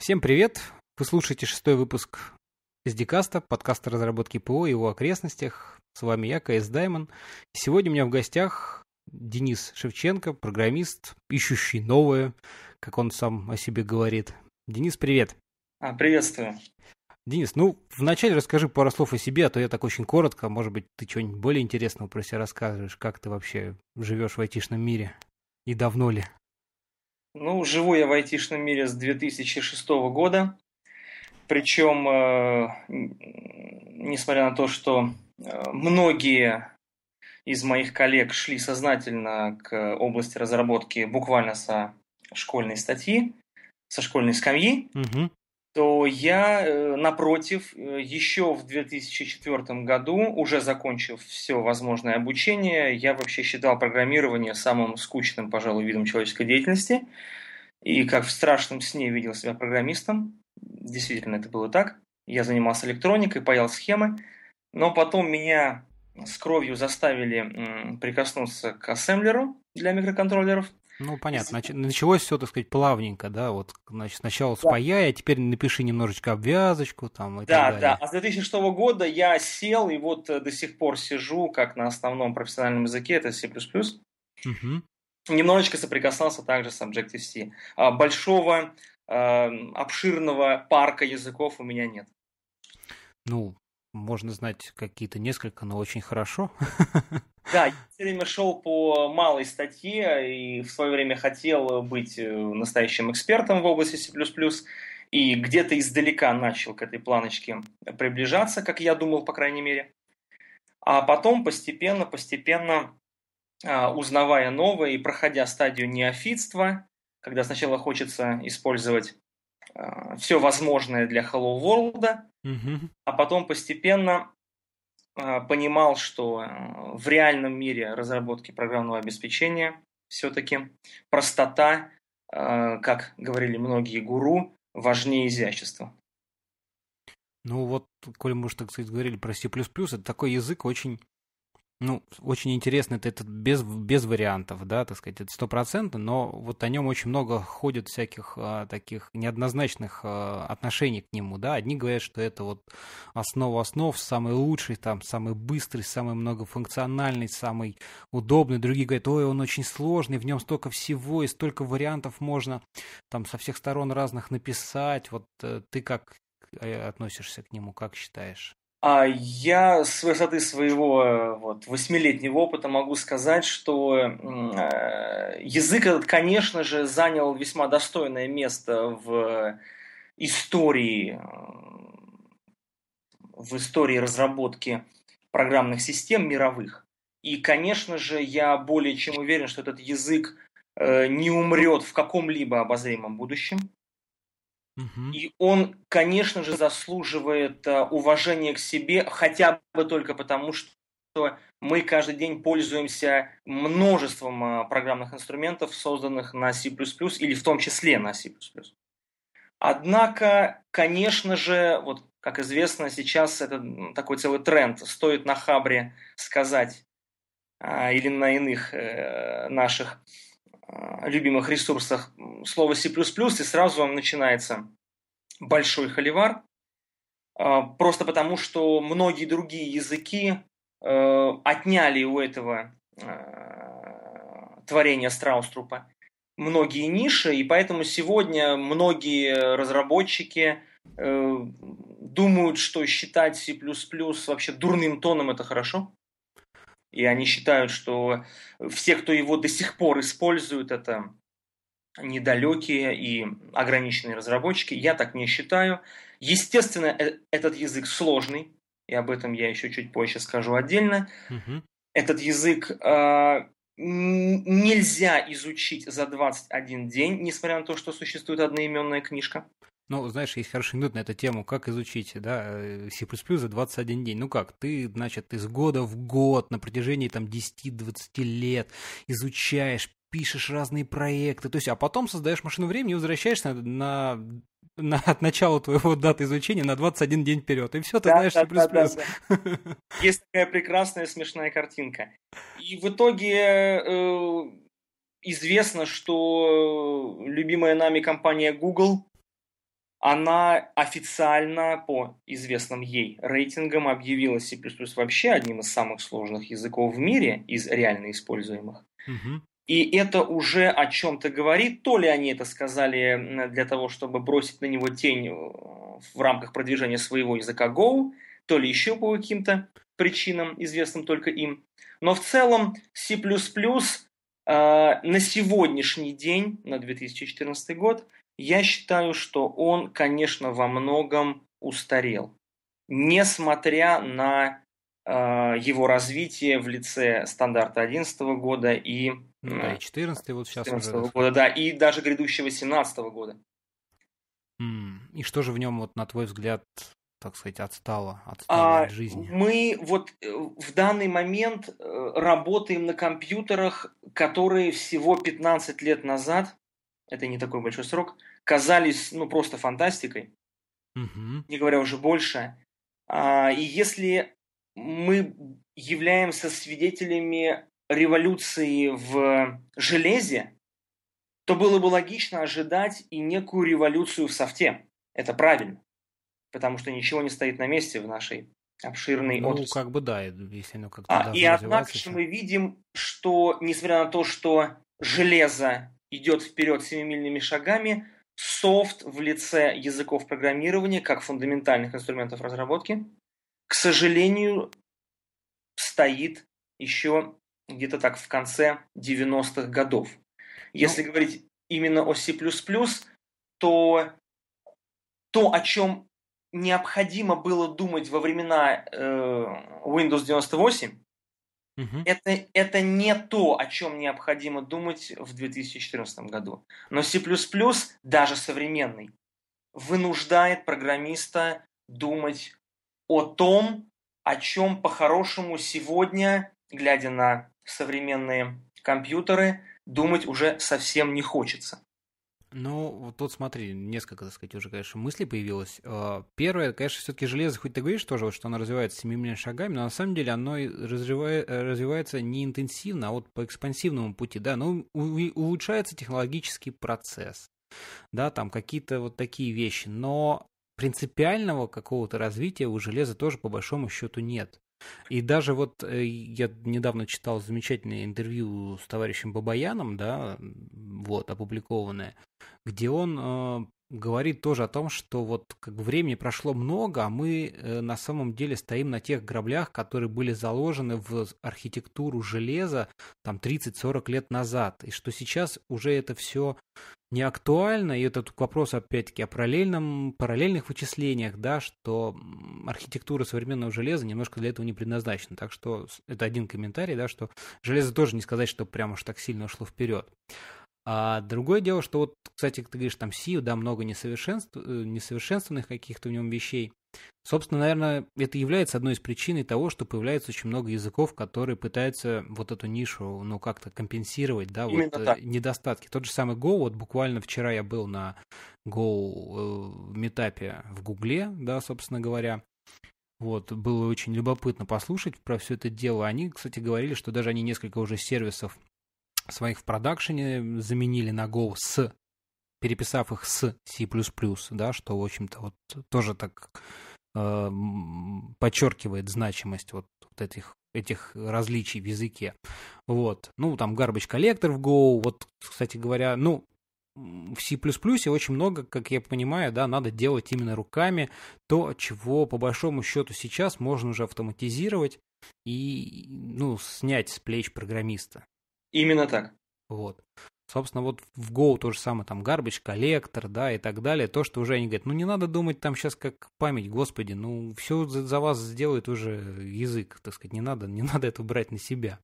Всем привет! Вы слушаете шестой выпуск из подкаста разработки ПО и его окрестностях. С вами я, КС Даймон. Сегодня у меня в гостях Денис Шевченко, программист, ищущий новое, как он сам о себе говорит. Денис, привет! А, приветствую! Денис, ну, вначале расскажи пару слов о себе, а то я так очень коротко, может быть, ты что нибудь более интересного про себя рассказываешь, как ты вообще живешь в айтишном мире и давно ли? Ну, живу я в айтишном мире с 2006 года. Причем, э, несмотря на то, что э, многие из моих коллег шли сознательно к области разработки буквально со школьной статьи, со школьной скамьи, угу то я, э, напротив, э, еще в 2004 году, уже закончив все возможное обучение, я вообще считал программирование самым скучным, пожалуй, видом человеческой деятельности. И как в страшном сне видел себя программистом. Действительно, это было так. Я занимался электроникой, паял схемы. Но потом меня с кровью заставили прикоснуться к ассемблеру для микроконтроллеров. Ну, понятно. Значит, началось все, так сказать, плавненько, да, вот, значит, сначала да. а теперь напиши немножечко обвязочку там и да, так далее. Да, да. А с 2006 года я сел и вот э, до сих пор сижу, как на основном профессиональном языке, это C++. Угу. Немножечко соприкасался также с Objective-C. А большого, эм, обширного парка языков у меня нет. Ну, можно знать какие-то несколько, но очень хорошо. Да, я все время шел по малой статье и в свое время хотел быть э, настоящим экспертом в области C++. И где-то издалека начал к этой планочке приближаться, как я думал, по крайней мере. А потом постепенно, постепенно а, узнавая новое и проходя стадию неофитства, когда сначала хочется использовать Э, все возможное для Hello World, угу. а потом постепенно э, понимал, что э, в реальном мире разработки программного обеспечения все-таки простота, как говорили многие гуру, важнее изящества. Ну вот, коль мы уже, так сказать, говорили про C++, это такой язык очень ну, очень интересно, это, это без, без вариантов, да, так сказать, это стопроцентно, но вот о нем очень много ходит всяких а, таких неоднозначных а, отношений к нему, да, одни говорят, что это вот основа основ, самый лучший, там, самый быстрый, самый многофункциональный, самый удобный, другие говорят, ой, он очень сложный, в нем столько всего и столько вариантов можно там со всех сторон разных написать, вот э, ты как э, относишься к нему, как считаешь? А я с высоты своего э, вот, восьмилетнего опыта могу сказать, что э, язык этот, конечно же, занял весьма достойное место в истории, в истории разработки программных систем мировых. И, конечно же, я более чем уверен, что этот язык э, не умрет в каком-либо обозримом будущем. И он, конечно же, заслуживает э, уважения к себе, хотя бы только потому, что что мы каждый день пользуемся множеством э, программных инструментов, созданных на C++ или в том числе на C++. Однако, конечно же, вот как известно, сейчас это такой целый тренд. Стоит на Хабре сказать э, или на иных наших Э, любимых ресурсах слово C++, и сразу вам начинается большой холивар, э, просто потому что многие другие языки э, отняли у этого творения Страуструпа многие ниши, и поэтому сегодня многие разработчики думают, что считать C++ вообще дурным тоном – это хорошо. И они считают, что все, кто его до сих пор используют, это недалекие и ограниченные разработчики. Я так не считаю. Естественно, э, этот язык сложный, и об этом я еще чуть позже скажу отдельно. Этот язык э, нельзя изучить за 21 день, несмотря на то, что существует одноименная книжка. Ну, знаешь, есть хороший анекдот на эту тему, как изучить, да, э, C++ за 21 день. Ну как, ты, значит, из года в год на протяжении там 10-20 лет изучаешь, пишешь разные проекты, то есть, а потом создаешь машину времени и возвращаешься на, на, на от начала твоего даты изучения на 21 день вперед, и все, ты да, знаешь да, C++. Да, да, да. Есть такая прекрасная смешная картинка. И в итоге э, известно, что любимая нами компания Google она официально по известным ей рейтингам объявила C++ вообще одним из самых сложных языков в мире из реально используемых. Угу. И это уже о чем-то говорит. То ли они это сказали э, для того, чтобы бросить на него тень э, в рамках продвижения своего языка Go, то ли еще по каким-то причинам, известным только им. Но в целом C++ э, на сегодняшний день, на 2014 год, я считаю, что он, конечно, во многом устарел, несмотря на э, его развитие в лице стандарта 2011 года и... Ну, да, и 14 вот сейчас 14 уже. года, да, и даже грядущего 17 года. И что же в нем, вот, на твой взгляд, так сказать, отстало, отстало а от жизни? Мы вот э, в данный момент э, работаем на компьютерах, которые всего 15 лет назад, это не такой большой срок, казались, ну, просто фантастикой, угу. не говоря уже больше. А, и если мы являемся свидетелями революции в железе, то было бы логично ожидать и некую революцию в софте. Это правильно, потому что ничего не стоит на месте в нашей обширной ну, отрасли. Ну, как бы да, если оно как-то а, И однако что мы видим, что, несмотря на то, что железо идет вперед семимильными шагами, софт в лице языков программирования как фундаментальных инструментов разработки, к сожалению, стоит еще где-то так в конце 90-х годов. Если ну... говорить именно о C++, то то, о чем необходимо было думать во времена э, Windows 98, Угу. Это, это не то, о чем необходимо думать в 2014 году. Но C++, даже современный, вынуждает программиста думать о том, о чем по-хорошему сегодня, глядя на современные компьютеры, думать уже совсем не хочется. Ну, вот тут смотри, несколько, так сказать, уже, конечно, мыслей появилось. А, первое, конечно, все-таки железо, хоть ты говоришь тоже, что оно развивается семимильными шагами, но на самом деле оно э, развивается не интенсивно, а вот по экспансивному пути, да, но улучшается технологический процесс, да, там какие-то вот такие вещи, но принципиального какого-то развития у железа тоже по большому счету нет. И даже вот э, я недавно читал замечательное интервью с товарищем Бабаяном, да, вот, опубликованное, где он э, говорит тоже о том, что вот как бы времени прошло много, а мы э, на самом деле стоим на тех граблях, которые были заложены в архитектуру железа там 30-40 лет назад, и что сейчас уже это все не актуально, и этот вопрос опять-таки о параллельном, параллельных вычислениях, да, что архитектура современного железа немножко для этого не предназначена. Так что это один комментарий, да, что железо тоже не сказать, что прямо уж так сильно ушло вперед. А другое дело, что вот, кстати, ты говоришь, там Сию, да, много несовершенств, э, несовершенственных каких-то в нем вещей. Собственно, наверное, это является одной из причин того, что появляется очень много языков, которые пытаются вот эту нишу, ну, как-то компенсировать, да, Именно вот э, так. недостатки. Тот же самый Go, вот буквально вчера я был на Go э, метапе в Гугле, да, собственно говоря, вот, было очень любопытно послушать про все это дело. Они, кстати, говорили, что даже они несколько уже сервисов своих в продакшене заменили на Go с переписав их с C++, да, что, в общем-то, вот тоже так э, подчеркивает значимость вот, вот этих этих различий в языке. Вот. Ну, там garbage collector в Go, вот, кстати говоря, ну, в C++ очень много, как я понимаю, да, надо делать именно руками то, чего по большому счету сейчас можно уже автоматизировать и, ну, снять с плеч программиста. Именно так. Вот. Собственно, вот в Go то же самое, там, garbage коллектор, да, и так далее. То, что уже они говорят, ну, не надо думать там сейчас как память, господи, ну, все за, за вас сделает уже язык, так сказать, не надо, не надо это брать на себя.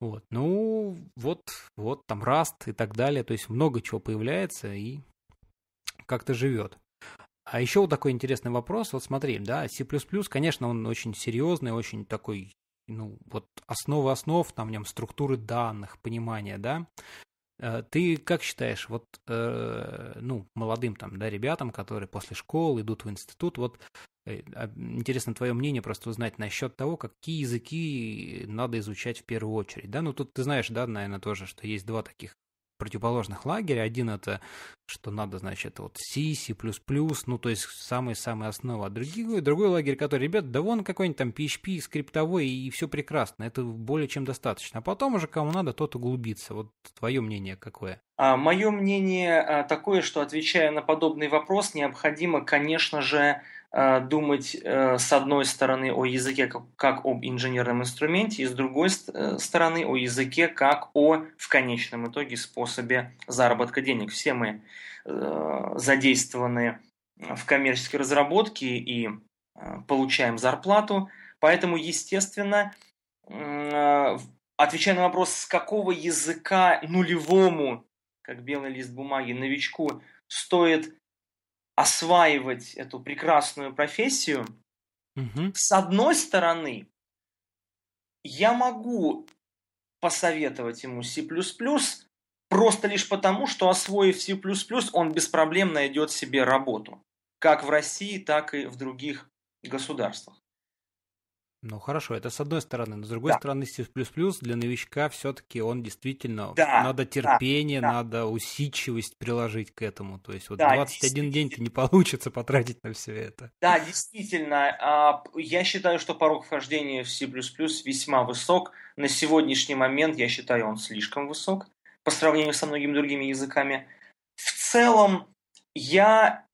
Вот, ну, вот, вот, там, раст и так далее, то есть много чего появляется и как-то живет. А еще вот такой интересный вопрос, вот смотри, да, C++, конечно, он очень серьезный, очень такой ну, вот основы основ, там, в нем структуры данных, понимание, да. Э, ты как считаешь, вот, э, ну, молодым там, да, ребятам, которые после школы идут в институт, вот, э, а, интересно твое мнение просто узнать насчет того, какие языки надо изучать в первую очередь, да, ну, тут ты знаешь, да, наверное, тоже, что есть два таких противоположных лагеря. Один это, что надо, значит, вот C, C++, ну, то есть самые-самые основы. А другой, ну, другой лагерь, который, ребят, да вон какой-нибудь там PHP, скриптовой, и все прекрасно, это более чем достаточно. А потом уже кому надо, тот углубится. Вот твое мнение какое? А, мое мнение э, такое, что, отвечая на подобный вопрос, необходимо, конечно же, Э, думать э, с одной стороны о языке как, об инженерном инструменте, и с другой э, стороны о языке как о в конечном итоге способе заработка денег. Все мы задействованы в коммерческой разработке и получаем зарплату, поэтому, естественно, отвечая на вопрос, с какого языка нулевому, как белый лист бумаги, новичку стоит осваивать эту прекрасную профессию. Угу. С одной стороны, я могу посоветовать ему C++, просто лишь потому, что освоив C++, он без проблем найдет себе работу, как в России, так и в других государствах. Ну хорошо, это с одной стороны, но с другой да. стороны, C++ для новичка все-таки он действительно да, надо терпение, да, да. надо усидчивость приложить к этому. То есть вот да, 21 день тебе не получится потратить на все это. Да, действительно, а, я считаю, что порог вхождения в C весьма высок. На сегодняшний момент я считаю, он слишком высок по сравнению со многими другими языками. В целом, я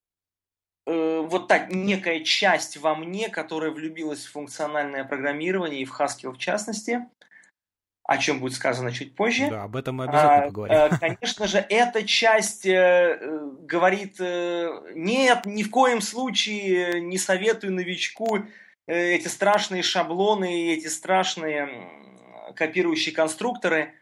э, вот так некая часть во мне, которая влюбилась в функциональное программирование и в Haskell в частности, о чем будет сказано чуть позже. Да, об этом мы обязательно а, поговорим. А, конечно же, эта часть э, э, говорит, э, нет, ни в коем случае не советую новичку э, эти страшные шаблоны и эти страшные копирующие конструкторы –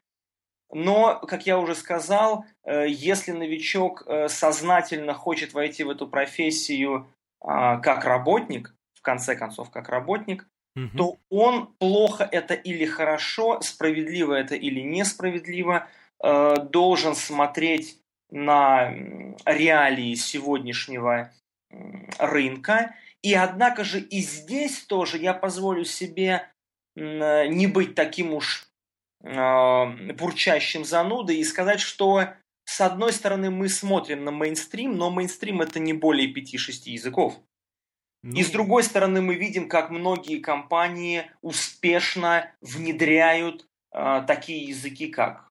но, как я уже сказал, э, если новичок э, сознательно хочет войти в эту профессию а, как работник, в конце концов, как работник, угу. то он плохо это или хорошо, справедливо это или несправедливо, э, должен смотреть на реалии сегодняшнего рынка. И однако же и здесь тоже я позволю себе не быть таким уж бурчащим занудой и сказать, что с одной стороны мы смотрим на мейнстрим, но мейнстрим это не более 5-6 языков. Ну... И с ну. другой стороны мы видим, как многие компании успешно внедряют э, такие языки, как,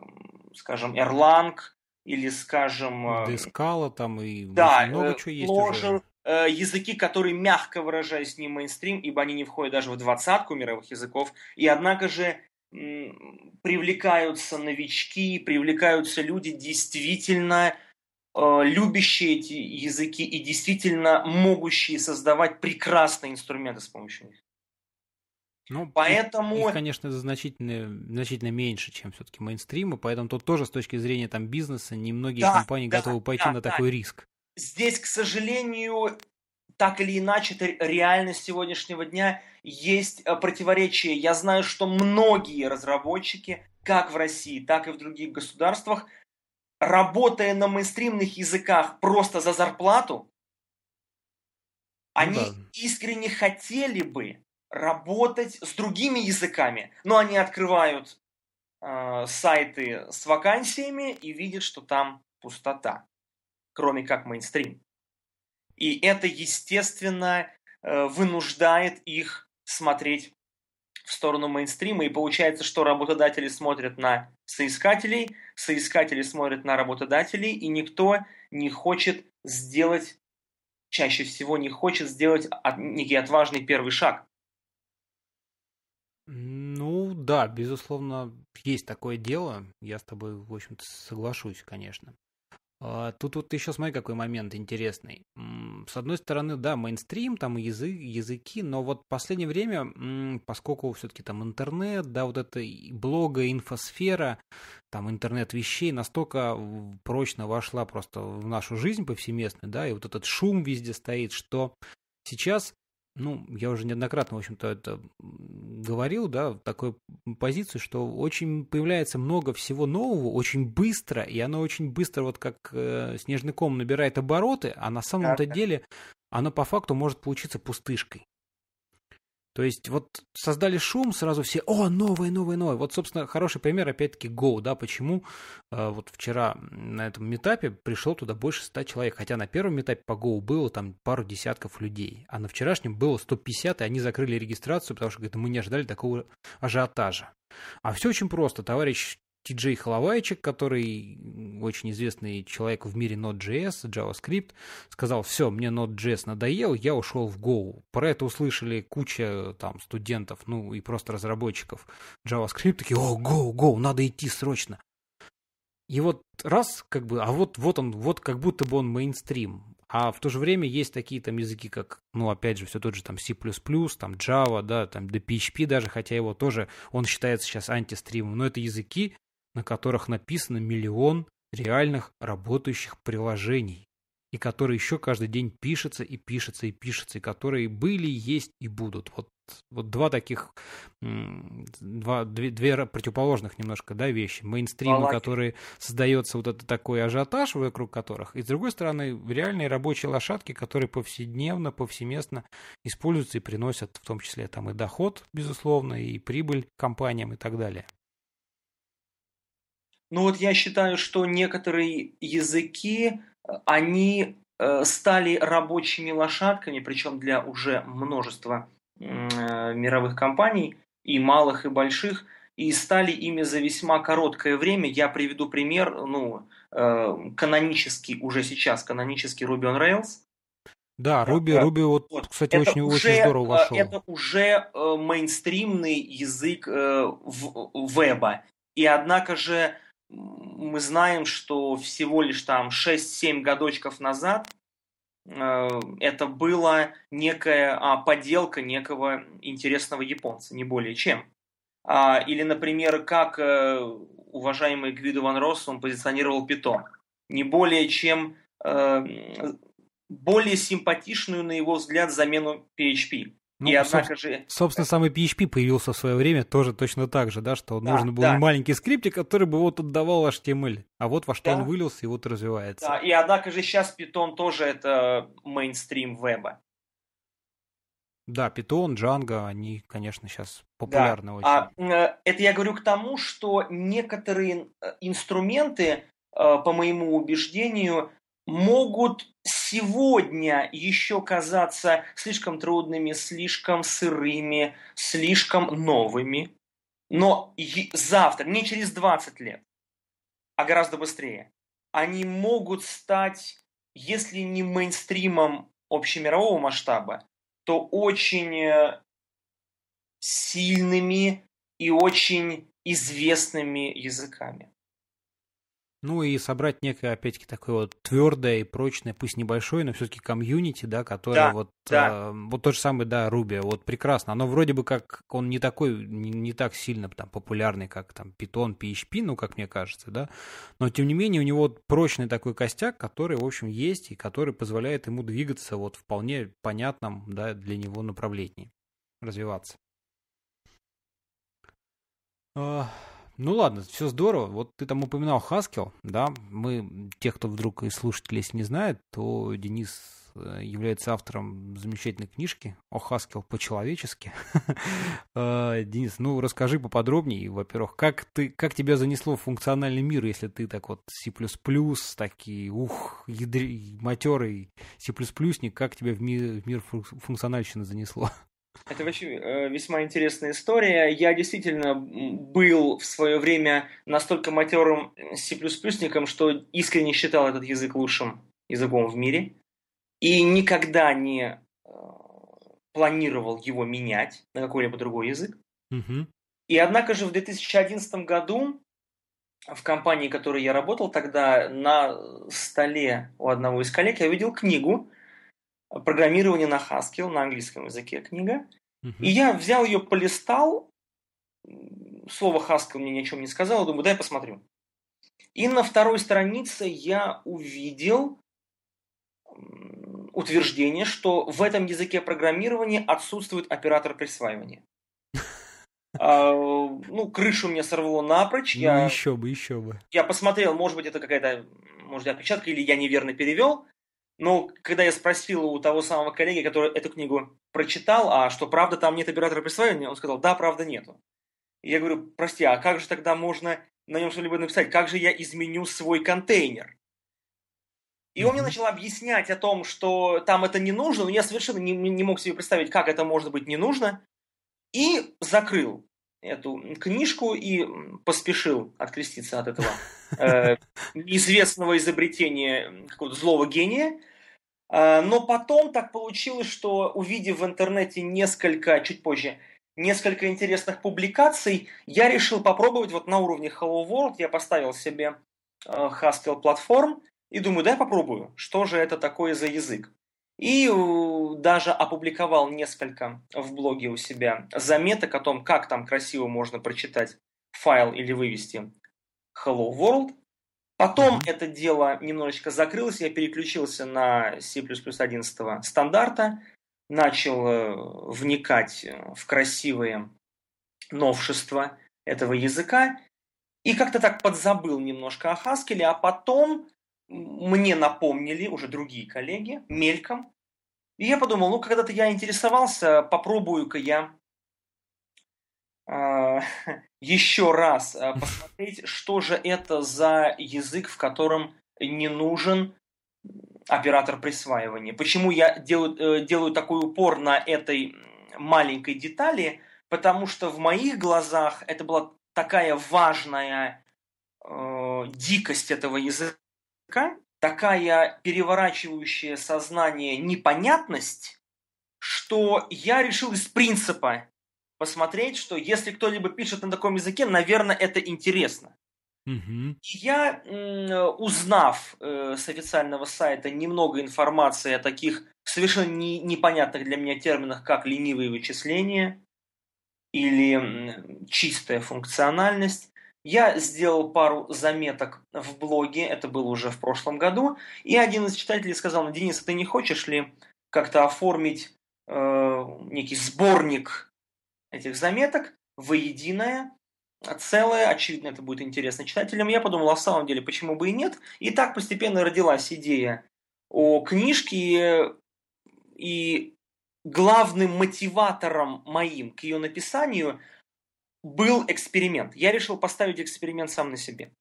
скажем, Erlang или, скажем... Дескала там и да, много э, чего есть Clojure, уже э, языки, которые, мягко выражаясь, не мейнстрим, ибо они не входят даже в двадцатку мировых языков. И однако же привлекаются новички, привлекаются люди действительно э, любящие эти языки и действительно могущие создавать прекрасные инструменты с помощью них. Ну, поэтому... Их, их, конечно, значительно, значительно меньше, чем все-таки мейнстримы, поэтому тут тоже с точки зрения там, бизнеса немногие да, компании да, готовы пойти да, на да. такой риск. Здесь, к сожалению, так или иначе, это реальность сегодняшнего дня, есть э, противоречие. Я знаю, что многие разработчики, как в России, так и в других государствах, работая на мейнстримных языках просто за зарплату, ну они да. искренне хотели бы работать с другими языками, но они открывают э, сайты с вакансиями и видят, что там пустота, кроме как мейнстрим. И это, естественно, э, вынуждает их смотреть в сторону мейнстрима, и получается, что работодатели смотрят на соискателей, соискатели смотрят на работодателей, и никто не хочет сделать, чаще всего не хочет сделать некий отважный первый шаг. Ну да, безусловно, есть такое дело, я с тобой, в общем-то, соглашусь, конечно. А, тут вот еще смотри, какой момент интересный. С одной стороны, да, мейнстрим, там язык, языки, но вот в последнее время, поскольку все-таки там интернет, да, вот это блога, инфосфера, там интернет вещей настолько прочно вошла просто в нашу жизнь повсеместно, да, и вот этот шум везде стоит, что сейчас ну, я уже неоднократно, в общем-то, это говорил, да, такой позиции, что очень появляется много всего нового, очень быстро, и оно очень быстро, вот как э, снежный ком набирает обороты, а на самом-то деле оно по факту может получиться пустышкой. То есть вот создали шум, сразу все, о, новое, новое, новое. Вот, собственно, хороший пример, опять-таки, Go, да, почему э, вот вчера на этом метапе пришло туда больше 100 человек, хотя на первом метапе по Go было там пару десятков людей, а на вчерашнем было 150, и они закрыли регистрацию, потому что, говорят, мы не ожидали такого ажиотажа. А все очень просто, товарищ Ти Джей Холовайчик, который очень известный человек в мире Node.js, JavaScript, сказал, все, мне Node.js надоел, я ушел в Go. Про это услышали куча там студентов, ну и просто разработчиков JavaScript, такие, о, Go, Go, надо идти срочно. И вот раз, как бы, а вот, вот он, вот как будто бы он мейнстрим. А в то же время есть такие там языки, как, ну, опять же, все тот же там C++, там Java, да, там до PHP даже, хотя его тоже, он считается сейчас антистримом, но это языки, на которых написано миллион реальных работающих приложений, и которые еще каждый день пишется и пишется и пишется, и которые были, есть и будут. Вот, вот два таких, два, две, две противоположных немножко да, вещи. Мейнстримы, Балаки. которые создается вот это такой ажиотаж, вокруг которых, и с другой стороны, реальные рабочие лошадки, которые повседневно, повсеместно используются и приносят в том числе там и доход, безусловно, и прибыль компаниям и так далее. Ну вот я считаю, что некоторые языки, э, они э, стали рабочими лошадками, причем для уже множества э, мировых компаний, и малых, и больших, и стали ими за весьма короткое время. Я приведу пример, ну, канонический, уже сейчас канонический Ruby on Rails. Да, Ruby, да. Ruby вот, вот, кстати, это очень, уже, очень здорово вошел. Это уже мейнстримный язык в веба. И однако же мы знаем, что всего лишь там 6-7 годочков назад э, это была некая а, подделка некого интересного японца, не более чем. А, или, например, как э, уважаемый Гвидо Ван Росс, он позиционировал Питон. Не более чем э, более симпатичную, на его взгляд, замену PHP. Ну, и однако соб... же... Собственно, э, самый PHP появился в свое время тоже точно так же, да, что да, нужен был да. маленький скриптик, который бы вот отдавал HTML, а вот во что да. он вылился и вот развивается. Да, и однако же сейчас Python тоже это мейнстрим веба. Да, Python, Django, они, конечно, сейчас популярны да. очень. А, это я говорю к тому, что некоторые э, инструменты, по моему убеждению, могут сегодня еще казаться слишком трудными, слишком сырыми, слишком новыми, но завтра, не через 20 лет, а гораздо быстрее, они могут стать, если не мейнстримом общемирового масштаба, то очень э, сильными и очень известными языками. Ну и собрать некое, опять-таки, такое вот твердое и прочное, пусть небольшое, но все-таки комьюнити, да, которое да, вот, да. Э, вот то же самое, да, Руби, вот прекрасно. Оно вроде бы как, он не такой, не, не так сильно там популярный, как там Python, PHP, ну, как мне кажется, да, но тем не менее у него прочный такой костяк, который, в общем, есть и который позволяет ему двигаться вот вполне понятном, да, для него направлении, развиваться. А, ну ладно, все здорово. Вот ты там упоминал Хаскил, да? Мы, те, кто вдруг и слушателей не знает, то Денис э, является автором замечательной книжки «О Хаскил по-человечески». Э, Денис, ну расскажи поподробнее, во-первых, как, ты, как тебя занесло в функциональный мир, если ты так вот C++, такие, ух, ядри, матерый C++, как тебя в мир, в мир функциональщины занесло? Это вообще э, весьма интересная история. Я действительно был в свое время настолько матерым э, C++-ником, что искренне считал этот язык лучшим языком в мире. И никогда не э, планировал его менять на какой-либо другой язык. Угу. И однако же в 2011 году в компании, в которой я работал тогда, на столе у одного из коллег я увидел книгу, программирование на Haskell, на английском языке книга. Uh-huh. И я взял ее, полистал, слово Haskell мне ни о чем не сказал, думаю, дай посмотрю. И на второй странице я увидел утверждение, что в этом языке программирования отсутствует оператор присваивания. А, ну, крышу мне сорвало напрочь. Ну, я, еще бы, еще бы. Я посмотрел, может быть, это какая-то, может, опечатка или я неверно перевел. Но ну, когда я спросил у того самого коллеги, который эту книгу прочитал, а что правда там нет оператора присвоения, он сказал, да, правда нету. И я говорю, прости, а как же тогда можно на нем что-либо написать? Как же я изменю свой контейнер? И он мне начал объяснять о том, что там это не нужно, но я совершенно не, не мог себе представить, как это может быть не нужно, и закрыл эту книжку и поспешил откреститься от этого э, неизвестного изобретения какого-то злого гения. А, но потом так получилось, что увидев в интернете несколько, чуть позже, несколько интересных публикаций, я решил попробовать вот на уровне Hello World. Я поставил себе э, Haskell платформ и думаю, да, попробую, что же это такое за язык. И э, даже опубликовал несколько в блоге у себя заметок о том, как там красиво можно прочитать файл или вывести Hello World. Потом это дело немножечко закрылось, я переключился на C++ 11 стандарта, начал э, вникать э, в красивые новшества этого языка и как-то так подзабыл немножко о Хаскеле, а потом мне напомнили уже другие коллеги мельком. И я подумал, ну, когда-то я интересовался, попробую-ка я э, еще раз а, посмотреть, что же это за язык, в котором не нужен оператор присваивания. Почему я делаю, э, делаю такой упор на этой маленькой детали? Потому что в моих глазах это была такая важная э, дикость этого языка, языка такая переворачивающая сознание непонятность, что я решил из принципа посмотреть, что если кто-либо пишет на таком языке, наверное, это интересно. Угу. Я, узнав э, с официального сайта немного информации о таких совершенно не, непонятных для меня терминах, как ленивые вычисления или чистая функциональность, я сделал пару заметок в блоге, это было уже в прошлом году, и один из читателей сказал, ну, Денис, а ты не хочешь ли как-то оформить э, некий сборник этих заметок, воединое, целое, очевидно, это будет интересно читателям. Я подумал, а в самом деле, почему бы и нет? И так постепенно родилась идея о книжке, и главным мотиватором моим к ее написанию – был эксперимент. Я решил поставить эксперимент сам на себе.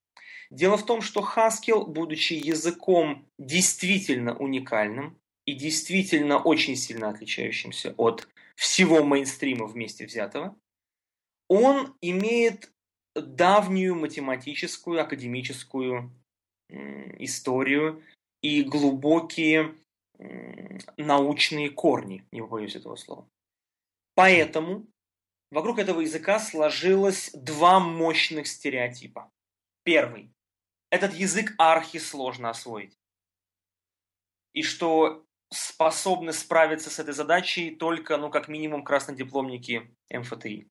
Дело в том, что Haskell, будучи языком действительно уникальным и действительно очень сильно отличающимся от всего мейнстрима вместе взятого, он имеет давнюю математическую, академическую историю и глубокие научные корни, не побоюсь этого слова. Поэтому Вокруг этого языка сложилось два мощных стереотипа. Первый. Этот язык архи сложно освоить. И что способны справиться с этой задачей только, ну, как минимум, краснодипломники МФТИ.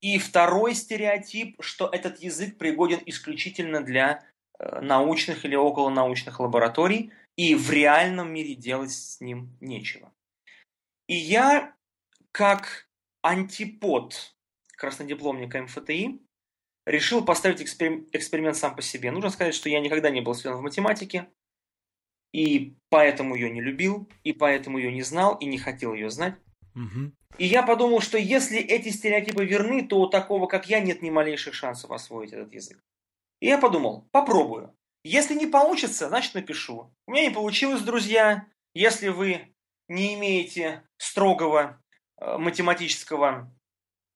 И второй стереотип, что этот язык пригоден исключительно для э, научных или околонаучных лабораторий, и в реальном мире делать с ним нечего. И я, как антипод краснодипломника МФТИ, решил поставить эксперим- эксперимент сам по себе. Нужно сказать, что я никогда не был связан в математике, и поэтому ее не любил, и поэтому ее не знал, и не хотел ее знать. Угу. И я подумал, что если эти стереотипы верны, то у такого, как я, нет ни малейших шансов освоить этот язык. И я подумал, попробую. Если не получится, значит напишу. У меня не получилось, друзья. Если вы не имеете строгого Э, математического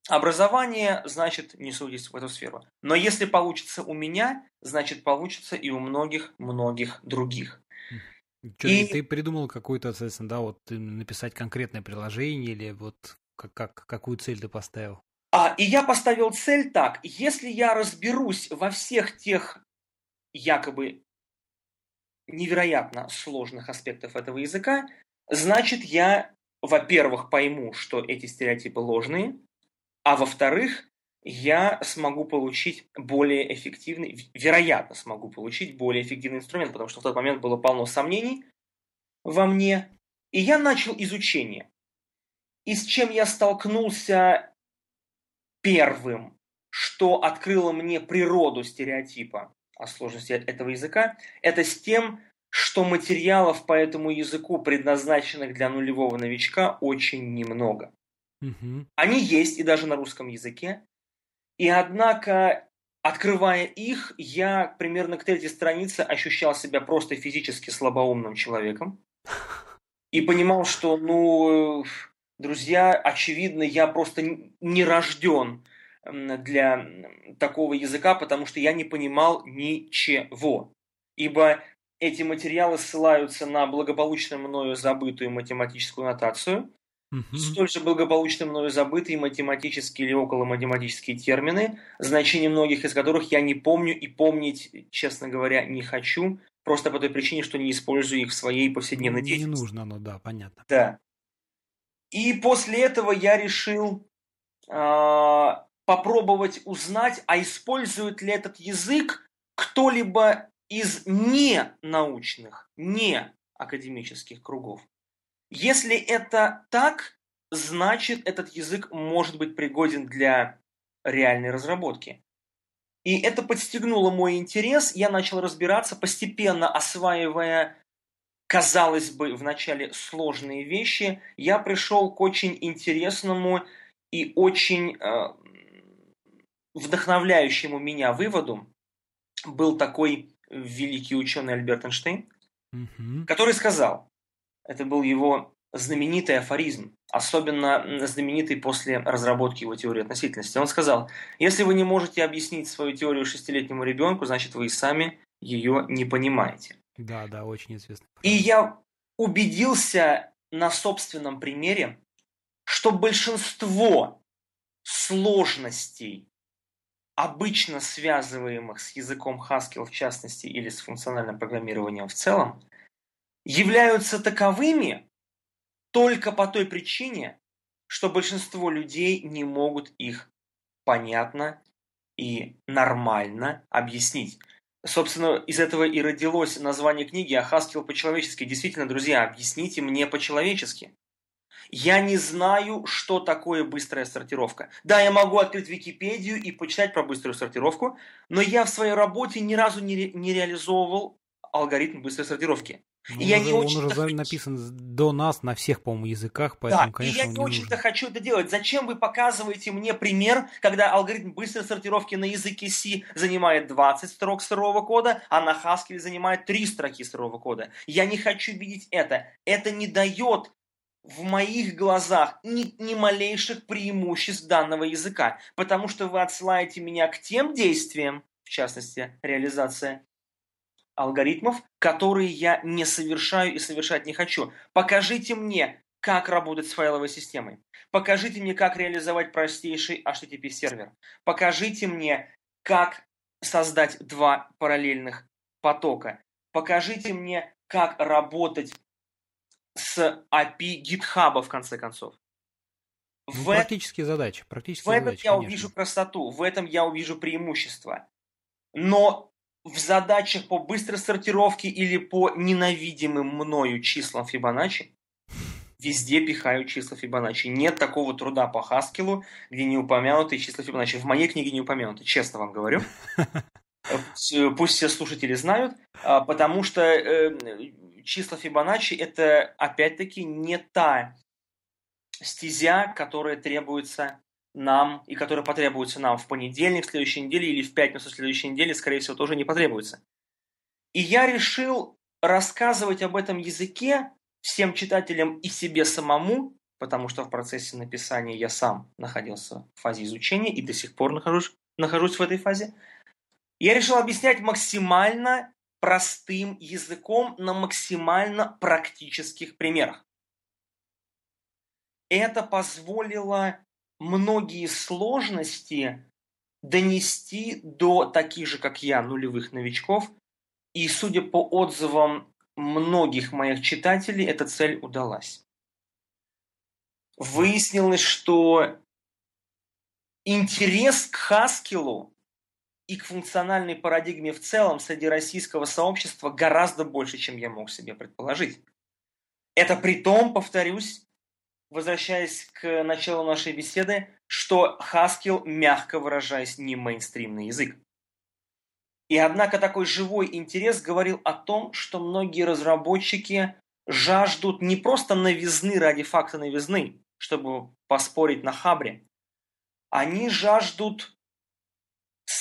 образования, значит, не судить в эту сферу. Но если получится у меня, значит, получится и у многих-многих других. Что, и... Ты придумал какую-то, соответственно, да, вот написать конкретное приложение или вот как, как, какую цель ты поставил? А, и я поставил цель так, если я разберусь во всех тех якобы невероятно сложных аспектов этого языка, значит, я во-первых, пойму, что эти стереотипы ложные, а во-вторых, я смогу получить более эффективный, вероятно, смогу получить более эффективный инструмент, потому что в тот момент было полно сомнений во мне. И я начал изучение. И с чем я столкнулся первым, что открыло мне природу стереотипа о сложности этого языка, это с тем, что материалов по этому языку, предназначенных для нулевого новичка, очень немного. Угу. Они есть и даже на русском языке. И однако, открывая их, я примерно к третьей странице ощущал себя просто физически слабоумным человеком. И понимал, что, ну, друзья, очевидно, я просто не рожден для такого языка, потому что я не понимал ничего. Ибо эти материалы ссылаются на благополучно мною забытую математическую нотацию, угу. столь же благополучно мною забытые математические или околоматематические термины, значения многих из которых я не помню и помнить, честно говоря, не хочу, просто по той причине, что не использую их в своей повседневной не деятельности. Не нужно, но да, понятно. Да. И после этого я решил э, попробовать узнать, а использует ли этот язык кто-либо из ненаучных, не академических кругов. Если это так, значит этот язык может быть пригоден для реальной разработки. И это подстегнуло мой интерес, я начал разбираться, постепенно осваивая, казалось бы, вначале сложные вещи, я пришел к очень интересному и очень э, вдохновляющему меня выводу. Был такой великий ученый Альберт Эйнштейн, угу. который сказал, это был его знаменитый афоризм, особенно знаменитый после разработки его теории относительности. Он сказал, если вы не можете объяснить свою теорию шестилетнему ребенку, значит вы и сами ее не понимаете. Да, да, очень известно. И я убедился на собственном примере, что большинство сложностей обычно связываемых с языком Haskell в частности или с функциональным программированием в целом, являются таковыми только по той причине, что большинство людей не могут их понятно и нормально объяснить. Собственно, из этого и родилось название книги «А Haskell по-человечески». Действительно, друзья, объясните мне по-человечески. Я не знаю, что такое быстрая сортировка. Да, я могу открыть Википедию и почитать про быструю сортировку, но я в своей работе ни разу не, ре- не реализовывал алгоритм быстрой сортировки. Ну, и я уже, не очень он уже хочу... написан до нас на всех, по-моему, языках, поэтому, да, конечно, и я не, не очень-то хочу это делать. Зачем вы показываете мне пример, когда алгоритм быстрой сортировки на языке C занимает 20 строк сырого кода, а на Haskell занимает 3 строки сырого кода? Я не хочу видеть это. Это не дает в моих глазах ни, ни малейших преимуществ данного языка, потому что вы отсылаете меня к тем действиям, в частности, реализация алгоритмов, которые я не совершаю и совершать не хочу. Покажите мне, как работать с файловой системой. Покажите мне, как реализовать простейший HTTP-сервер. Покажите мне, как создать два параллельных потока. Покажите мне, как работать с API GitHub, в конце концов. Ну, в практические задачи. Практические в этом задачи, я конечно. увижу красоту, в этом я увижу преимущество. Но в задачах по быстрой сортировке или по ненавидимым мною числам Фибоначчи везде пихаю числа Фибоначчи. Нет такого труда по Хаскилу, где не упомянуты числа Фибоначчи. В моей книге не упомянуты, честно вам говорю. Э, пусть все слушатели знают, а, потому что э, числа Фибоначчи это опять-таки не та стезя, которая требуется нам и которая потребуется нам в понедельник в следующей неделе или в пятницу в следующей неделе, скорее всего, тоже не потребуется. И я решил рассказывать об этом языке всем читателям и себе самому, потому что в процессе написания я сам находился в фазе изучения и до сих пор нахожусь, нахожусь в этой фазе. Я решил объяснять максимально простым языком на максимально практических примерах. Это позволило многие сложности донести до таких же, как я, нулевых новичков. И, судя по отзывам многих моих читателей, эта цель удалась. Выяснилось, что интерес к Хаскилу и к функциональной парадигме в целом среди российского сообщества гораздо больше, чем я мог себе предположить. Это при том, повторюсь, возвращаясь к началу нашей беседы, что Хаскил, мягко выражаясь, не мейнстримный язык. И однако такой живой интерес говорил о том, что многие разработчики жаждут не просто новизны ради факта новизны, чтобы поспорить на хабре. Они жаждут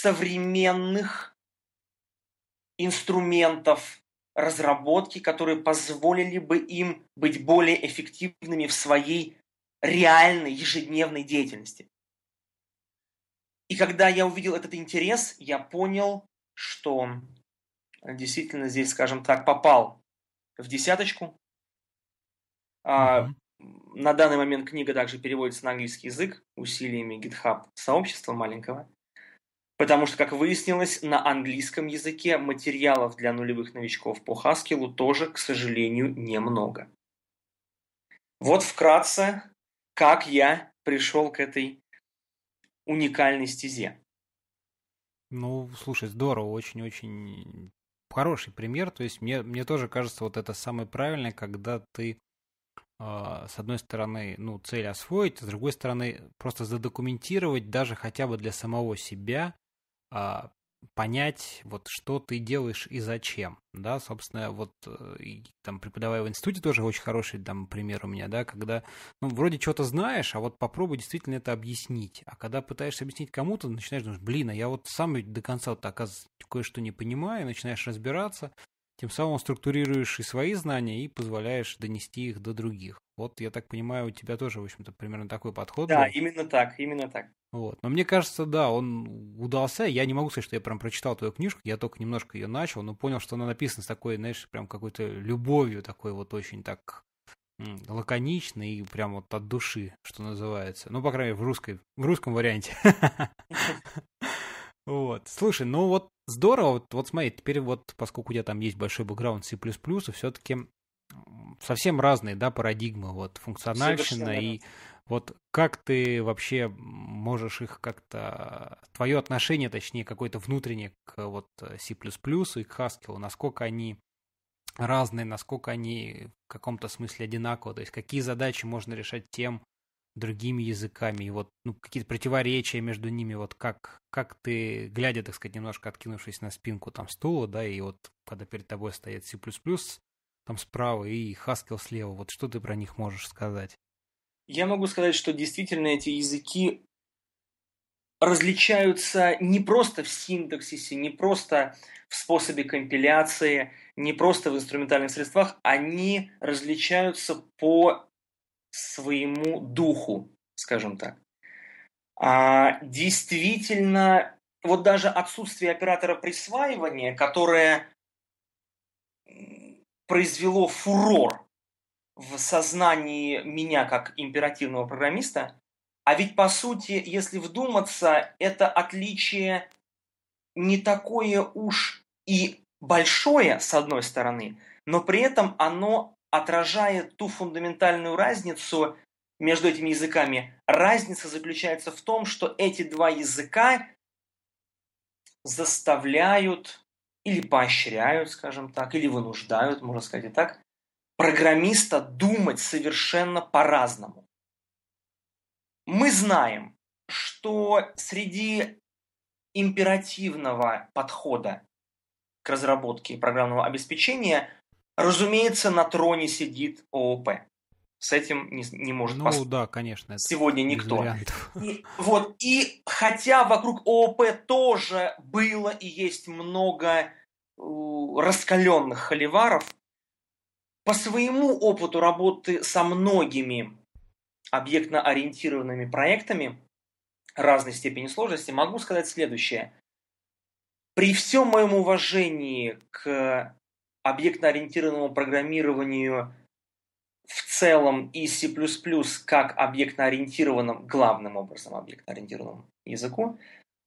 современных инструментов разработки, которые позволили бы им быть более эффективными в своей реальной ежедневной деятельности. И когда я увидел этот интерес, я понял, что действительно здесь, скажем так, попал в десяточку. А, на данный момент книга также переводится на английский язык усилиями GitHub сообщества маленького. Потому что, как выяснилось, на английском языке материалов для нулевых новичков по Хаскилу тоже, к сожалению, немного. Вот вкратце, как я пришел к этой уникальной стезе. Ну, слушай, здорово, очень-очень хороший пример. То есть мне, мне тоже кажется, вот это самое правильное, когда ты а, с одной стороны, ну, цель освоить, с другой стороны, просто задокументировать даже хотя бы для самого себя а, понять, вот что ты делаешь и зачем, да, собственно, вот э, и, там преподавая в институте тоже очень хороший там пример у меня, да, когда, ну, вроде что-то знаешь, а вот попробуй действительно это объяснить, а когда пытаешься объяснить кому-то, начинаешь думать, блин, а я вот сам до конца вот, оказывается, кое-что не понимаю, начинаешь разбираться, тем самым структурируешь и свои знания и позволяешь донести их до других. Вот, я так понимаю, у тебя тоже, в общем-то, примерно такой подход. Да, был. именно так, именно так. Вот. Но мне кажется, да, он удался. Я не могу сказать, что я прям прочитал твою книжку, я только немножко ее начал, но понял, что она написана с такой, знаешь, прям какой-то любовью, такой вот очень так лаконично и прям вот от души, что называется. Ну, по крайней мере, в, русской, в русском варианте. Вот. Слушай, ну вот здорово. Вот, вот смотри, теперь вот, поскольку у тебя там есть большой бэкграунд C++, все-таки совсем разные, да, парадигмы, вот, функциональщина и вот как ты вообще можешь их как-то... Твое отношение, точнее, какое-то внутреннее к вот C++ и к Haskell, насколько они разные, насколько они в каком-то смысле одинаковы, то есть какие задачи можно решать тем, другими языками, и вот ну, какие-то противоречия между ними, вот как, как ты, глядя, так сказать, немножко откинувшись на спинку там стула, да, и вот когда перед тобой стоит C++, там справа и Haskell слева, вот что ты про них можешь сказать? Я могу сказать, что действительно эти языки различаются не просто в синтаксисе, не просто в способе компиляции, не просто в инструментальных средствах, они различаются по своему духу, скажем так. А, действительно, вот даже отсутствие оператора присваивания, которое произвело фурор в сознании меня как императивного программиста, а ведь по сути, если вдуматься, это отличие не такое уж и большое, с одной стороны, но при этом оно отражает ту фундаментальную разницу между этими языками. Разница заключается в том, что эти два языка заставляют или поощряют, скажем так, или вынуждают, можно сказать и так, программиста думать совершенно по-разному. Мы знаем, что среди императивного подхода к разработке программного обеспечения – Разумеется, на троне сидит ООП. С этим не, не может ну, поспорить. да, конечно. Сегодня никто. И, вот, и хотя вокруг ООП тоже было и есть много э, раскаленных холиваров, по своему опыту работы со многими объектно-ориентированными проектами разной степени сложности могу сказать следующее. При всем моем уважении к объектно-ориентированному программированию в целом и C++ как объектно-ориентированным, главным образом объектно-ориентированному языку,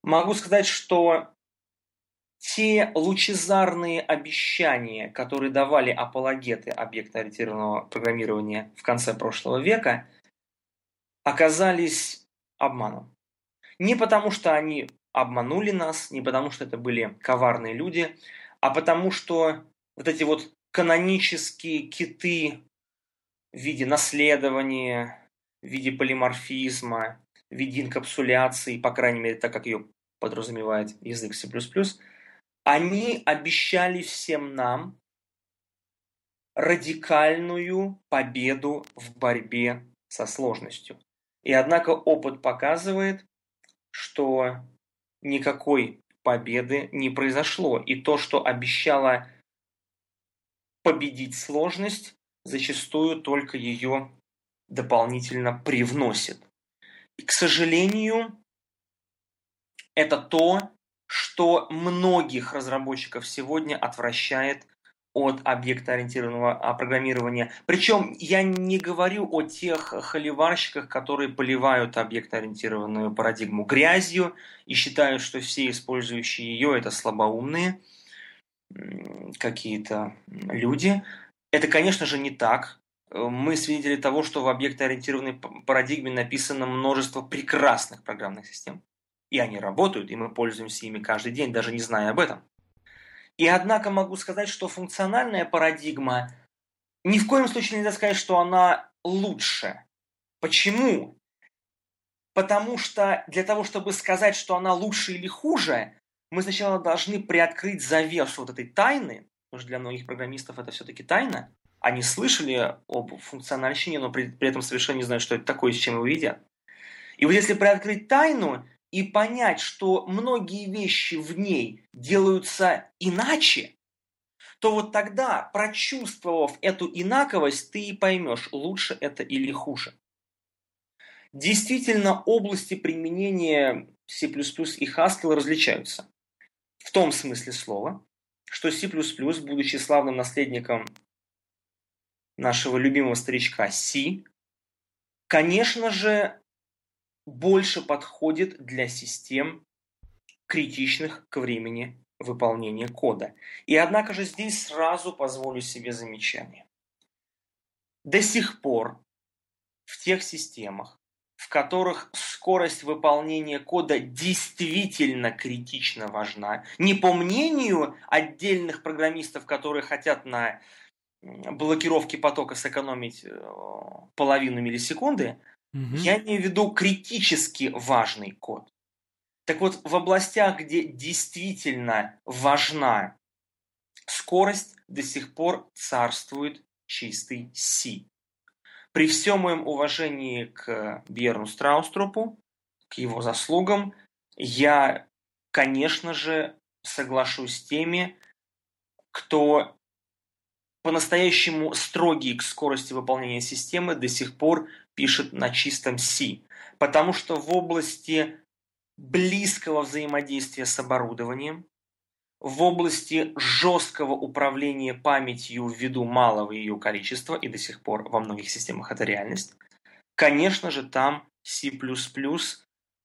могу сказать, что те лучезарные обещания, которые давали апологеты объектно-ориентированного программирования в конце прошлого века, оказались обманом. Не потому, что они обманули нас, не потому, что это были коварные люди, а потому, что вот эти вот канонические киты в виде наследования, в виде полиморфизма, в виде инкапсуляции, по крайней мере, так как ее подразумевает язык C++, они обещали всем нам радикальную победу в борьбе со сложностью. И однако опыт показывает, что никакой победы не произошло. И то, что обещала победить сложность зачастую только ее дополнительно привносит. И, к сожалению, это то, что многих разработчиков сегодня отвращает от объектоориентированного а, программирования. Причем я не говорю о тех холиварщиках, которые поливают объектоориентированную парадигму грязью и считают, что все использующие ее это слабоумные – какие-то люди. Это, конечно же, не так. Э, мы свидетели того, что в объектно-ориентированной парадигме написано множество прекрасных программных систем. И они работают, и мы пользуемся ими каждый день, даже не зная об этом. И однако могу сказать, что функциональная парадигма ни в коем случае нельзя сказать, что она лучше. Почему? Потому что для того, чтобы сказать, что она лучше или хуже, мы сначала должны приоткрыть завесу вот этой тайны, потому что для многих программистов это все-таки тайна. Они слышали об функциональщине, но при, при этом совершенно не знают, что это такое, с чем его едят. И вот если приоткрыть тайну и понять, что многие вещи в ней делаются иначе, то вот тогда, прочувствовав эту инаковость, ты и поймешь, лучше это или хуже. Действительно, области применения C++ и Haskell различаются том смысле слова, что C++, будучи славным наследником нашего любимого старичка C, конечно же, больше подходит для систем, критичных к времени выполнения кода. И однако же здесь сразу позволю себе замечание. До сих пор в тех системах, в которых скорость выполнения кода действительно критично важна. Не по мнению отдельных программистов, которые хотят на блокировке потока сэкономить э, половину миллисекунды, угу. я имею в виду критически важный код. Так вот, в областях, где действительно важна скорость, до сих пор царствует чистый C. При всем моем уважении к Бьерну Страуструпу, к его заслугам, я, конечно же, соглашусь с теми, кто по-настоящему строгий к скорости выполнения системы до сих пор пишет на чистом C. Потому что в области близкого взаимодействия с оборудованием, в области жесткого управления памятью ввиду малого ее количества, и до сих пор во многих системах это реальность, конечно же, там C++,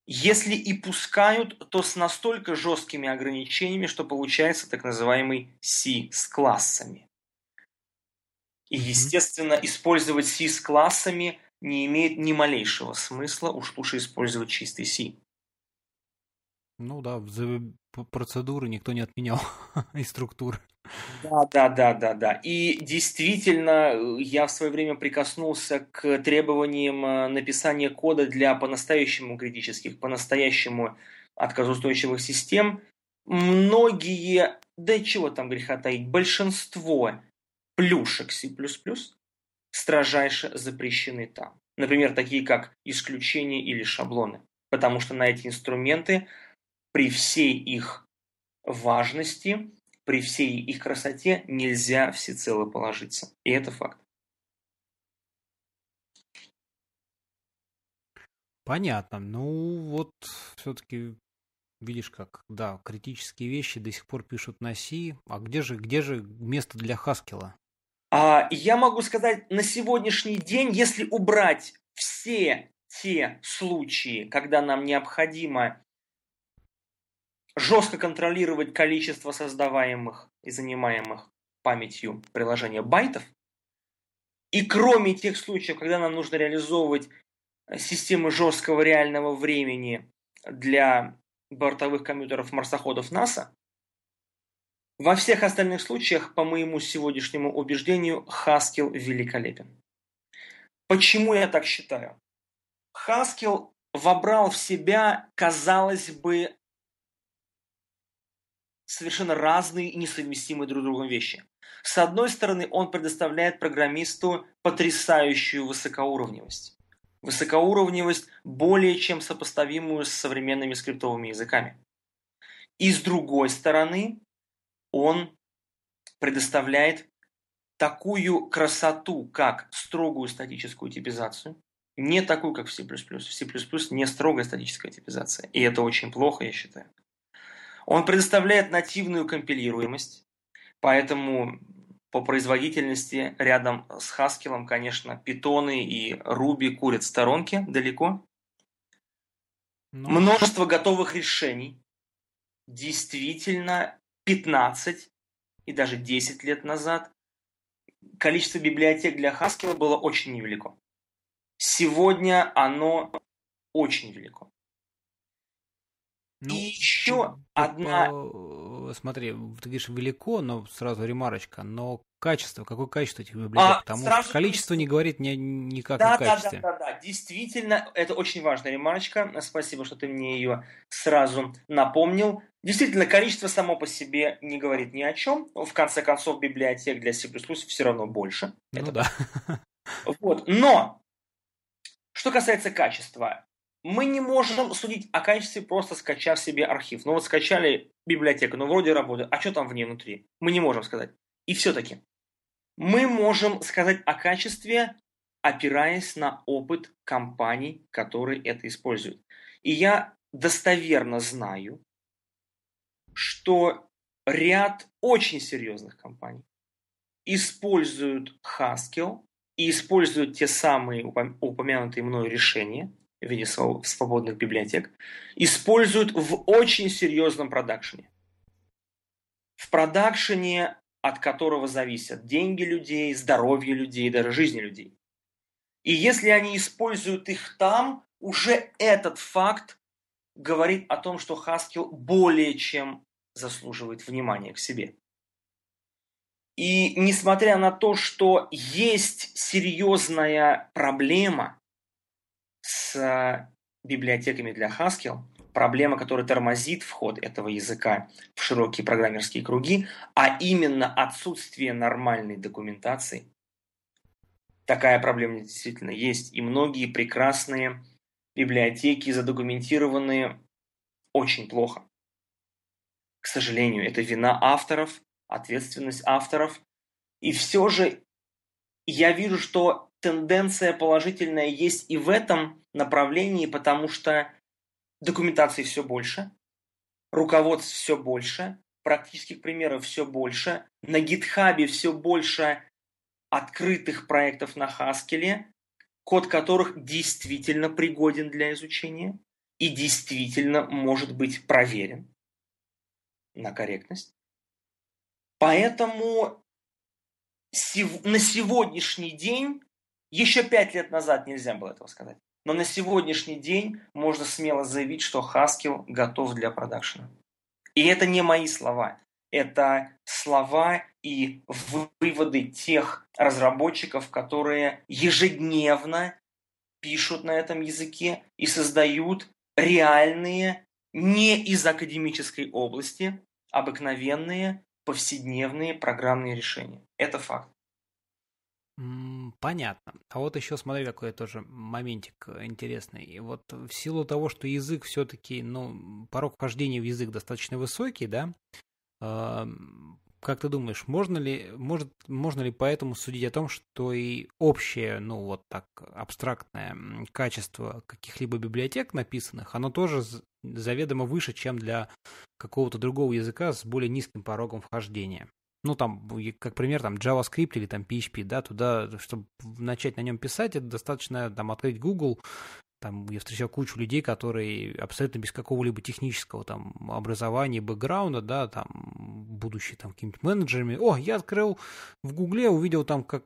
если и пускают, то с настолько жесткими ограничениями, что получается так называемый C с классами. И, естественно, использовать C с классами не имеет ни малейшего смысла, уж лучше использовать чистый C. Ну да, процедуры никто не отменял и структуры. Да, да, да, да, да. И действительно, э, я в свое время прикоснулся к требованиям э, написания кода для по-настоящему критических, по-настоящему отказоустойчивых систем. Многие, да чего там греха таить, большинство плюшек C++ строжайше запрещены там. Например, такие как исключения или шаблоны, потому что на эти инструменты при всей их важности, при всей их красоте нельзя всецело положиться. И это факт. Понятно. Ну вот все-таки видишь как, да, критические вещи до сих пор пишут на C. А где же, где же место для Хаскила? А, я могу сказать, на сегодняшний день, если убрать все те случаи, когда нам необходимо жестко контролировать количество создаваемых и занимаемых памятью приложения байтов. И кроме тех случаев, когда нам нужно реализовывать э, системы жесткого реального времени для бортовых компьютеров марсоходов НАСА, во всех остальных случаях, по моему сегодняшнему убеждению, Haskell великолепен. Почему я так считаю? Haskell вобрал в себя, казалось бы, совершенно разные и несовместимые друг с другом вещи. С одной стороны, он предоставляет программисту потрясающую высокоуровневость. Высокоуровневость, более чем сопоставимую с современными скриптовыми языками. И с другой стороны, он предоставляет такую красоту, как строгую статическую типизацию, не такую, как в C++. В C++ не строгая статическая типизация. И это очень плохо, я считаю. Он предоставляет нативную компилируемость, поэтому по производительности рядом с Haskell, конечно, питоны и Ruby курят сторонки далеко. Но... Ну. Множество готовых решений. Действительно, 15 и даже 10 лет назад количество библиотек для Haskell было очень невелико. Сегодня оно очень велико. Ну, и еще по, одна... По, смотри, ты говоришь велико, но сразу ремарочка, но качество, какое качество этих библиотек? А, Потому сразу... что количество не говорит ни, никак да, о качестве. Да, да, да, да, действительно, это очень важная ремарочка. Спасибо, что ты мне ее сразу напомнил. Действительно, количество само по себе не говорит ни о чем. В конце концов, библиотек для C++ все равно больше. Ну это да. Вот. Но, что касается качества, мы не можем судить о качестве, просто скачав себе архив. Ну вот скачали библиотеку, ну вроде работает, а что там в ней внутри? Мы не можем сказать. И все-таки мы можем сказать о качестве, опираясь на опыт компаний, которые это используют. И я достоверно знаю, что ряд очень серьезных компаний используют Haskell и используют те самые упомянутые мной решения в свободных библиотек, используют в очень серьезном продакшене. В продакшене, от которого зависят деньги людей, здоровье людей, даже жизни людей. И если они используют их там, уже этот факт говорит о том, что Хаскил более чем заслуживает внимания к себе. И несмотря на то, что есть серьезная проблема – с библиотеками для Haskell проблема, которая тормозит вход этого языка в широкие программерские круги, а именно отсутствие нормальной документации. Такая проблема действительно есть, и многие прекрасные библиотеки задокументированы очень плохо. К сожалению, это вина авторов, ответственность авторов. И все же я вижу, что тенденция положительная есть и в этом направлении, потому что документации все больше, руководств все больше, практических примеров все больше, на гитхабе все больше открытых проектов на Хаскеле, код которых действительно пригоден для изучения и действительно может быть проверен на корректность. Поэтому на сегодняшний день еще пять лет назад нельзя было этого сказать. Но на сегодняшний день можно смело заявить, что Haskell готов для продакшена. И это не мои слова. Это слова и выводы тех разработчиков, которые ежедневно пишут на этом языке и создают реальные, не из академической области, обыкновенные повседневные программные решения. Это факт. Понятно. А вот еще смотри, какой тоже моментик э, интересный. И вот в силу того, что язык все-таки, ну, порог вхождения в язык достаточно высокий, да, а, как ты думаешь, можно ли, может, можно ли поэтому судить о том, что и общее, ну вот так абстрактное качество каких-либо библиотек написанных, оно тоже заведомо выше, чем для какого-то другого языка с более низким порогом вхождения? ну, там, как пример, там, JavaScript или там PHP, да, туда, чтобы начать на нем писать, это достаточно, там, открыть Google, там, я встречал кучу людей, которые абсолютно без какого-либо технического, там, образования, бэкграунда, да, там, будущие, там, какими-то менеджерами, о, я открыл в Гугле, увидел там, как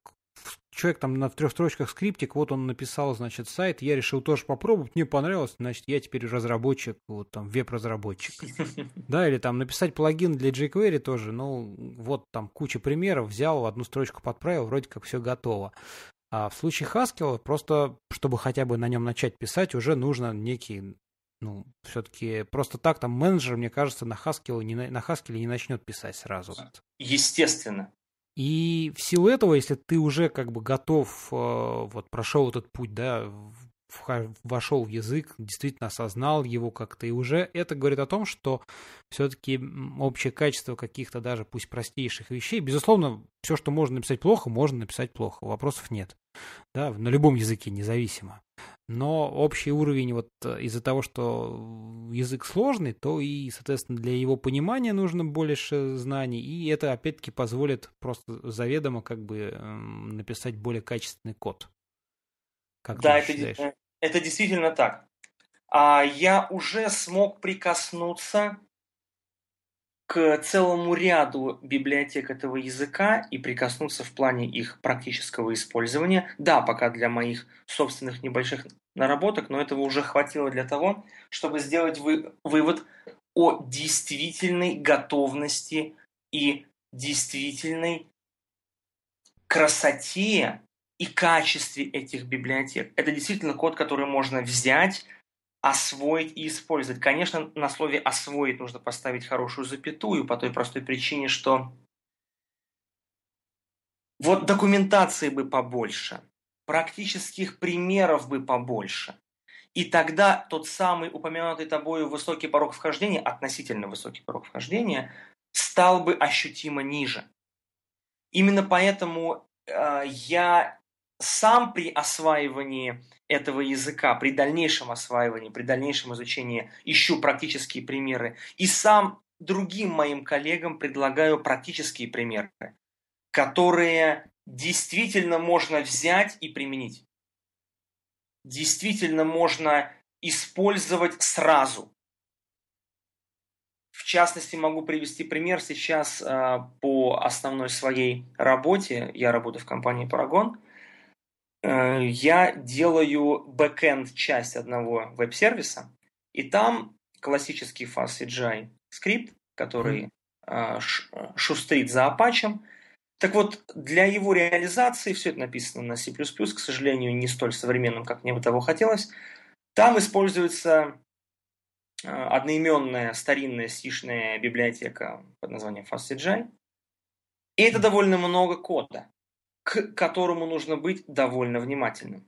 человек там на трех строчках скриптик, вот он написал, значит, сайт, я решил тоже попробовать, мне понравилось, значит, я теперь разработчик, вот там, веб-разработчик. Да, или там написать плагин для jQuery тоже, ну, вот там куча примеров, взял, одну строчку подправил, вроде как все готово. А в случае Haskell просто, чтобы хотя бы на нем начать писать, уже нужно некий ну, все-таки просто так там менеджер, мне кажется, на Haskell не, на Haskell не начнет писать сразу. Естественно. И в силу этого, если ты уже как бы готов, э, вот прошел этот путь, да, вошел в язык, действительно осознал его как-то, и уже это говорит о том, что все-таки общее качество каких-то даже пусть простейших вещей, безусловно, все, что можно написать плохо, можно написать плохо, вопросов нет, да, на любом языке независимо но общий уровень вот э, из-за того, что язык сложный, то и, соответственно, для его понимания нужно больше знаний, и это, опять-таки, позволит просто заведомо как бы эм, написать более качественный код. Как да, это, э, это действительно так. А, я уже смог прикоснуться к целому ряду библиотек этого языка и прикоснуться в плане их практического использования. Да, пока для моих собственных небольших наработок, но этого уже хватило для того, чтобы сделать вы, вывод о действительной готовности и действительной красоте и качестве этих библиотек. Это действительно код, который можно взять, освоить и использовать. Конечно, на слове освоить нужно поставить хорошую запятую по той простой причине, что вот документации бы побольше, практических примеров бы побольше. И тогда тот самый упомянутый тобою высокий порог вхождения, относительно высокий порог вхождения, стал бы ощутимо ниже. Именно поэтому э, я сам при осваивании этого языка, при дальнейшем осваивании, при дальнейшем изучении ищу практические примеры и сам другим моим коллегам предлагаю практические примеры, которые действительно можно взять и применить. Действительно можно использовать сразу. В частности, могу привести пример сейчас э, по основной своей работе. Я работаю в компании Paragon – Э, я делаю бэкенд часть одного веб-сервиса, и там классический фаз CGI скрипт, который mm шустрит за Apache. Так вот, для его реализации, все это написано на C++, к сожалению, не столь современным, как мне бы того хотелось, там используется э, одноименная старинная сишная библиотека под названием FastCGI. И это довольно много кода к которому нужно быть довольно внимательным.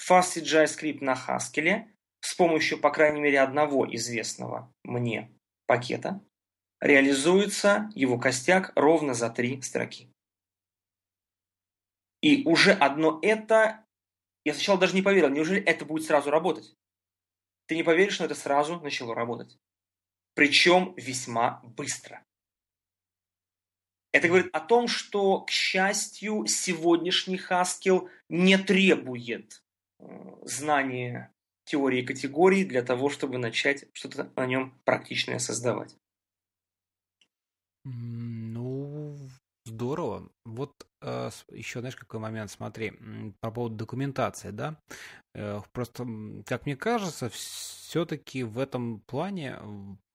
Fast CGI скрипт на Haskell с помощью, по крайней мере, одного известного мне пакета реализуется его костяк ровно за три строки. И уже одно это... Я сначала даже не поверил, неужели это будет сразу работать? Ты не поверишь, но это сразу начало работать. Причем весьма быстро. Это говорит о том, что, к счастью, сегодняшний Хаскил не требует э, знания теории категорий для того, чтобы начать что-то на нем практичное создавать. Ну, здорово. Вот раз еще, знаешь, какой момент, смотри, по поводу документации, да, э, просто, как мне кажется, все-таки в этом плане,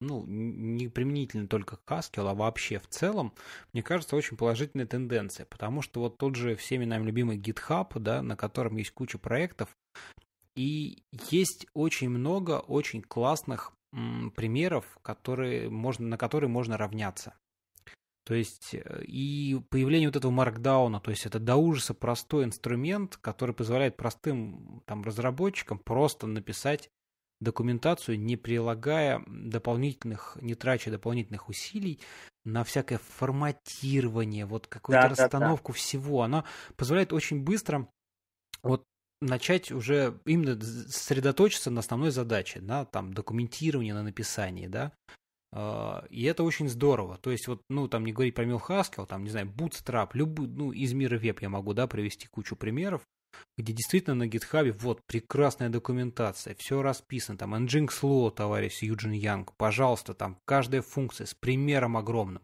ну, не применительно только к Haskell, а вообще в целом, мне кажется, очень положительная тенденция, потому что вот тот же всеми нами любимый GitHub, да, на котором есть куча проектов, и есть очень много очень классных примеров, которые можно, на которые можно равняться. То есть э, и появление вот этого маркдауна, то есть это до ужаса простой инструмент, который позволяет простым там, разработчикам просто написать документацию, не прилагая дополнительных, не трача дополнительных усилий на всякое форматирование, вот какую-то да, расстановку да, да. всего. Она позволяет очень быстро вот начать уже именно сосредоточиться на основной задаче, на там документировании, на написании, да. А, и это очень здорово. То есть, вот, ну, там не говорить про Милхаскел, там, не знаю, Bootstrap, любую, ну, из мира веб я могу, да, привести кучу примеров, где действительно на гитхабе вот прекрасная документация, все расписано, там, Nginx Law, товарищ Юджин Янг, пожалуйста, там, каждая функция с примером огромным.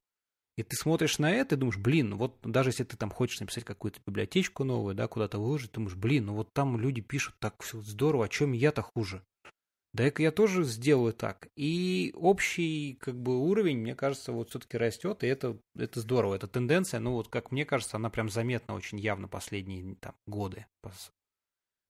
И ты смотришь на это и думаешь, блин, ну вот даже если ты там хочешь написать какую-то библиотечку новую, да, куда-то выложить, ты думаешь, блин, ну вот там люди пишут так все здорово, о чем я-то хуже. Дай-ка я тоже сделаю так. И общий как бы уровень, мне кажется, вот все-таки растет, и это, это здорово. Это тенденция, ну вот как мне кажется, она прям заметна очень явно последние там, годы.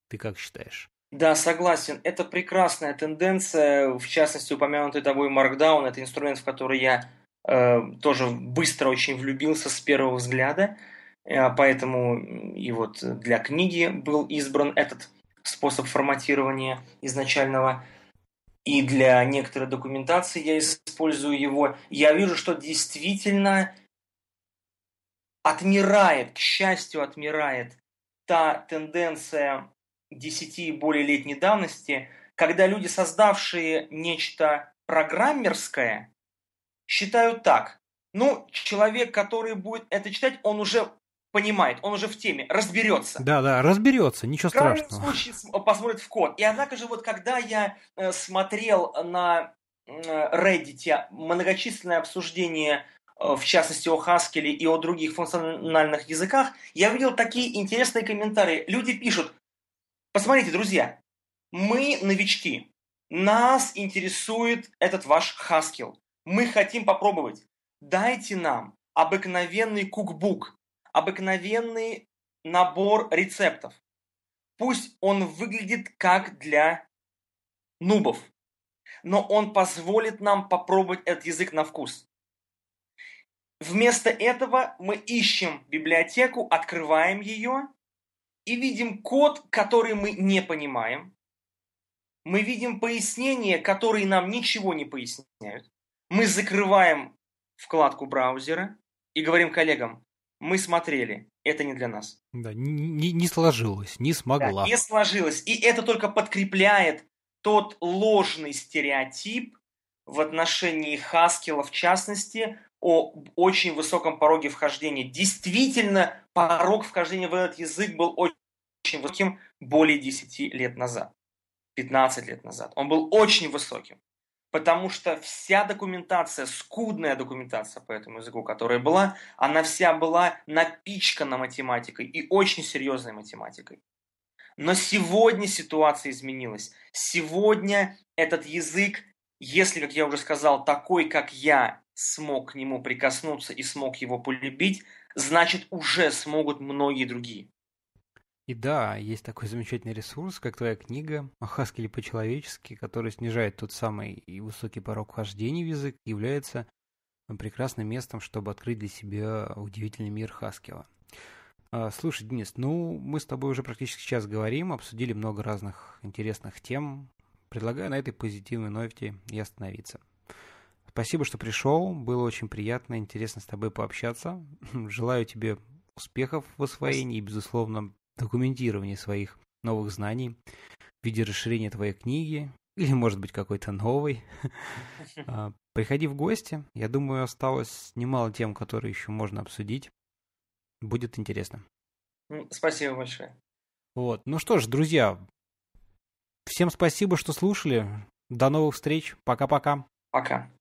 Ты как считаешь? Да, согласен. Это прекрасная тенденция. В частности, упомянутый тобой Markdown, это инструмент, в который я э, тоже быстро очень влюбился с первого взгляда. Э, поэтому и вот для книги был избран этот способ форматирования изначального. И для некоторой документации я использую его. Я вижу, что действительно отмирает, к счастью, отмирает та тенденция десяти и более летней давности, когда люди, создавшие нечто программерское, считают так. Ну, человек, который будет это читать, он уже понимает, он уже в теме, разберется. Да, да, разберется, ничего в страшного. В крайнем случае э, посмотрит в код. И однако же, вот когда я э, смотрел на э, Reddit многочисленное обсуждение в частности о Haskell и о других функциональных языках, я видел такие интересные комментарии. Люди пишут, посмотрите, друзья, мы новички, нас интересует этот ваш Haskell, мы хотим попробовать, дайте нам обыкновенный кукбук, обыкновенный набор рецептов. Пусть он выглядит как для нубов, но он позволит нам попробовать этот язык на вкус. Вместо этого мы ищем библиотеку, открываем ее и видим код, который мы не понимаем. Мы видим пояснения, которые нам ничего не поясняют. Мы закрываем вкладку браузера и говорим коллегам, мы смотрели. Это не для нас. Да, не, не сложилось, не смогла. Да, не сложилось. И это только подкрепляет тот ложный стереотип в отношении Хаскила, в частности, о очень высоком пороге вхождения. Действительно, порог вхождения в этот язык был очень высоким более 10 лет назад. 15 лет назад. Он был очень высоким потому что вся документация, скудная документация по этому языку, которая была, она вся была напичкана математикой и очень серьезной математикой. Но сегодня ситуация изменилась. Сегодня этот язык, если, как я уже сказал, такой, как я, смог к нему прикоснуться и смог его полюбить, значит, уже смогут многие другие. И да, есть такой замечательный ресурс, как твоя книга о по-человечески, который снижает тот самый и высокий порог вхождения в язык, является прекрасным местом, чтобы открыть для себя удивительный мир Хаскила. А, слушай, Денис, ну мы с тобой уже практически сейчас говорим, обсудили много разных интересных тем. Предлагаю на этой позитивной ноте и остановиться. Спасибо, что пришел. Было очень приятно, интересно с тобой пообщаться. Желаю тебе успехов в освоении и, безусловно, документирование своих новых знаний в виде расширения твоей книги или, может быть, какой-то новой. А, приходи в гости. Я думаю, осталось немало тем, которые еще можно обсудить. Будет интересно. Ну, спасибо большое. Вот. Ну что ж, друзья, всем спасибо, что слушали. До новых встреч. Пока-пока. Пока. -пока. Пока.